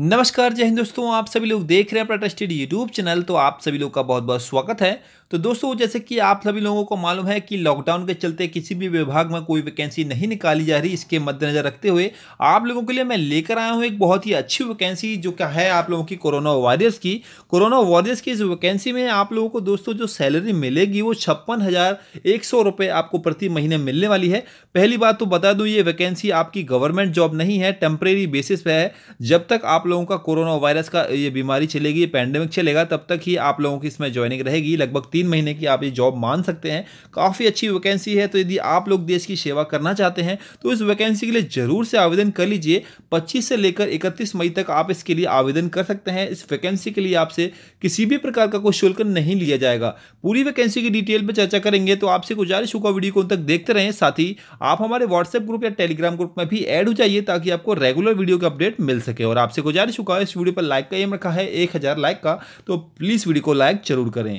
नमस्कार जय हिंद दोस्तों आप सभी लोग देख रहे हैं अपना ट्रस्टेड यूट्यूब चैनल तो आप सभी लोग का बहुत बहुत स्वागत है तो दोस्तों जैसे कि आप सभी लोगों को मालूम है कि लॉकडाउन के चलते किसी भी विभाग में कोई वैकेंसी नहीं निकाली जा रही इसके मद्देनज़र रखते हुए आप लोगों के लिए मैं लेकर आया हूँ एक बहुत ही अच्छी वैकेंसी जो क्या है आप लोगों की कोरोना वॉरियर्स की कोरोना वॉरियर्स की इस वैकेंसी में आप लोगों को दोस्तों जो सैलरी मिलेगी वो छप्पन आपको प्रति महीने मिलने वाली है पहली बात तो बता दूँ ये वैकेंसी आपकी गवर्नमेंट जॉब नहीं है टेम्परेरी बेसिस पे है जब तक आप लोगों का कोरोना वायरस का ये बीमारी चलेगी पैंडेमिक चलेगा तब तक ही आप लोगों की इसमें ज्वाइनिंग रहेगी लगभग तीन महीने की आप ये जॉब मान सकते हैं काफ़ी अच्छी वैकेंसी है तो यदि आप लोग देश की सेवा करना चाहते हैं तो इस वैकेंसी के लिए ज़रूर से आवेदन कर लीजिए पच्चीस से लेकर इकतीस मई तक आप इसके लिए आवेदन कर सकते हैं इस वैकेंसी के लिए आपसे किसी भी प्रकार का कोई शुल्क नहीं लिया जाएगा पूरी वैकेंसी की डिटेल पर चर्चा करेंगे तो आपसे गुजारिश होगा वीडियो को तक देखते रहें साथ ही आप हमारे व्हाट्सएप ग्रुप या टेलीग्राम ग्रुप में भी ऐड हो जाइए ताकि आपको रेगुलर वीडियो का अपडेट मिल सके और आपसे गुजारिश होगा इस वीडियो पर लाइक का एम रखा है एक हज़ार लाइक का तो प्लीज़ वीडियो को लाइक जरूर करें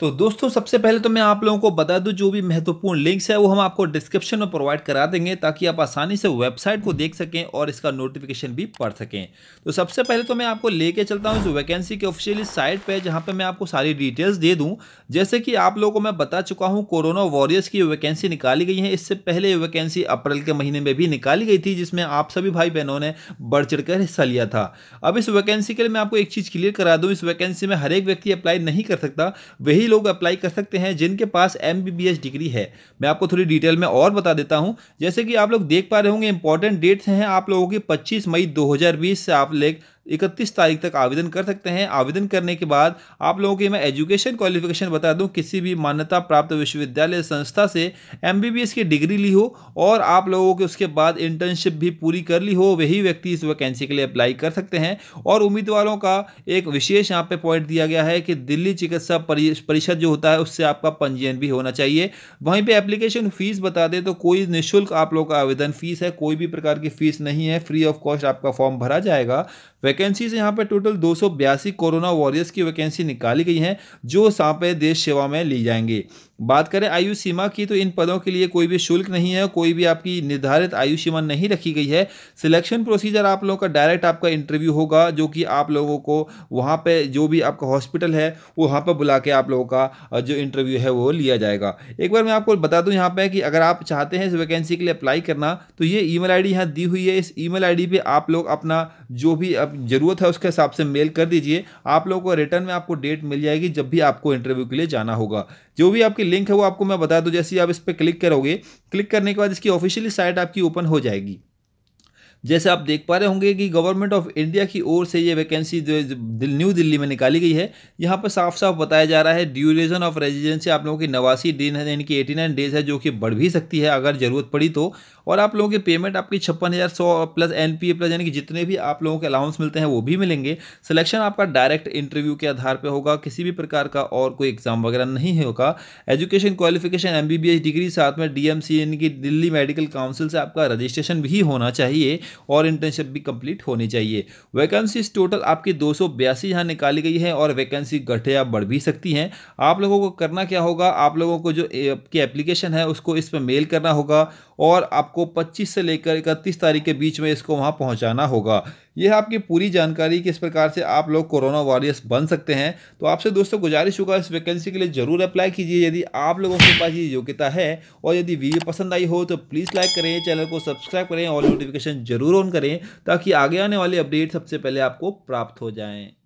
तो दोस्तों सबसे पहले तो मैं आप लोगों को बता दूं जो भी महत्वपूर्ण लिंक्स है वो हम आपको डिस्क्रिप्शन में प्रोवाइड करा देंगे ताकि आप आसानी से वेबसाइट को देख सकें और इसका नोटिफिकेशन भी पढ़ सकें तो सबसे पहले तो मैं आपको लेके चलता हूं इस वैकेंसी के ऑफिशियली साइट पे जहां पे मैं आपको सारी डिटेल्स दे दूँ जैसे कि आप लोगों को मैं बता चुका हूँ कोरोना वॉरियर्स की वैकेंसी निकाली गई है इससे पहले वैकेंसी अप्रैल के महीने में भी निकाली गई थी जिसमें आप सभी भाई बहनों ने बढ़ चढ़ हिस्सा लिया था अब इस वैकेंसी के लिए मैं आपको एक चीज़ क्लियर करा दूँ इस वैकेंसी में हर एक व्यक्ति अप्लाई नहीं कर सकता वही लोग अप्लाई कर सकते हैं जिनके पास एम डिग्री है मैं आपको थोड़ी डिटेल में और बता देता हूँ जैसे कि आप लोग देख पा रहे होंगे इंपॉर्टेंट डेट्स हैं आप लोगों की पच्चीस मई दो से आप लोग इकतीस तारीख तक आवेदन कर सकते हैं आवेदन करने के बाद आप लोगों की मैं एजुकेशन क्वालिफिकेशन बता दूं किसी भी मान्यता प्राप्त विश्वविद्यालय संस्था से एम की डिग्री ली हो और आप लोगों के उसके बाद इंटर्नशिप भी पूरी कर ली हो वही व्यक्ति इस वैकेंसी के लिए अप्लाई कर सकते हैं और उम्मीदवारों का एक विशेष यहाँ पे पॉइंट दिया गया है कि दिल्ली चिकित्सा परिषद जो होता है उससे आपका पंजीयन भी होना चाहिए वहीं पर एप्लीकेशन फ़ीस बता दें तो कोई निःशुल्क आप लोगों का आवेदन फ़ीस है कोई भी प्रकार की फ़ीस नहीं है फ्री ऑफ कॉस्ट आपका फॉर्म भरा जाएगा वैकेंसीज यहाँ पर टोटल दो कोरोना वॉरियर्स की वैकेंसी निकाली गई हैं जो सांपे देश सेवा में ली जाएंगी बात करें आयु सीमा की तो इन पदों के लिए कोई भी शुल्क नहीं है कोई भी आपकी निर्धारित आयु सीमा नहीं रखी गई है सिलेक्शन प्रोसीजर आप लोगों का डायरेक्ट आपका इंटरव्यू होगा जो कि आप लोगों को वहाँ पे जो भी आपका हॉस्पिटल है वहाँ पर बुला के आप लोगों का जो इंटरव्यू है वो लिया जाएगा एक बार मैं आपको बता दूँ यहाँ पर कि अगर आप चाहते हैं इस वैकेंसी के लिए अप्लाई करना तो ये ई मेल आई यहाँ दी हुई है इस ई मेल आई आप लोग अपना जो भी ज़रूरत है उसके हिसाब से मेल कर दीजिए आप लोगों को रिटर्न में आपको डेट मिल जाएगी जब भी आपको इंटरव्यू के लिए जाना होगा जो भी आपकी लिंक है वो आपको मैं बता दूँ जैसे आप इस पर क्लिक करोगे क्लिक करने के बाद इसकी ऑफिशियली साइट आपकी ओपन हो जाएगी जैसे आप देख पा रहे होंगे कि गवर्नमेंट ऑफ इंडिया की ओर से ये वैकेंसी न्यू दिल्ली में निकाली गई है यहाँ पर साफ साफ बताया जा रहा है ड्यूरेशन ऑफ रेजिडेंसी आप लोगों की नवासी दिन है यानी कि एटी नाइन डेज है जो कि बढ़ भी सकती है अगर ज़रूरत पड़ी तो और आप लोगों की पेमेंट आपकी छप्पन हज़ार सौ plus N P A plus यानी कि जितने भी आप लोगों के अलाउंस मिलते हैं वो भी मिलेंगे सिलेक्शन आपका डायरेक्ट इंटरव्यू के आधार पर होगा किसी भी प्रकार का और कोई एग्जाम वगैरह नहीं होगा education qualification M B B S degree साथ में डी एम सी यानी कि दिल्ली मेडिकल काउंसिल से आपका रजिस्ट्रेशन भी होना चाहिए और इंटर्नशिप भी कंप्लीट होनी चाहिए वैकेंसीज टोटल आपकी दो सौ यहाँ निकाली गई है और वैकेंसी घटे या बढ़ भी सकती हैं आप लोगों को करना क्या होगा आप लोगों को जो आपकी एप्लीकेशन है उसको इस पर मेल करना होगा और आपको 25 से लेकर इकतीस तारीख के बीच में इसको वहाँ पहुँचाना होगा यह आपकी पूरी जानकारी कि इस प्रकार से आप लोग कोरोना वॉरियर्स बन सकते हैं तो आपसे दोस्तों गुजारिश होगा इस वैकेंसी के लिए ज़रूर अप्लाई कीजिए यदि आप लोगों के पास ये योग्यता है और यदि वीडियो पसंद आई हो तो प्लीज़ लाइक करें चैनल को सब्सक्राइब करें और नोटिफिकेशन जरूर ऑन करें ताकि आगे आने वाले अपडेट सबसे पहले आपको प्राप्त हो जाएँ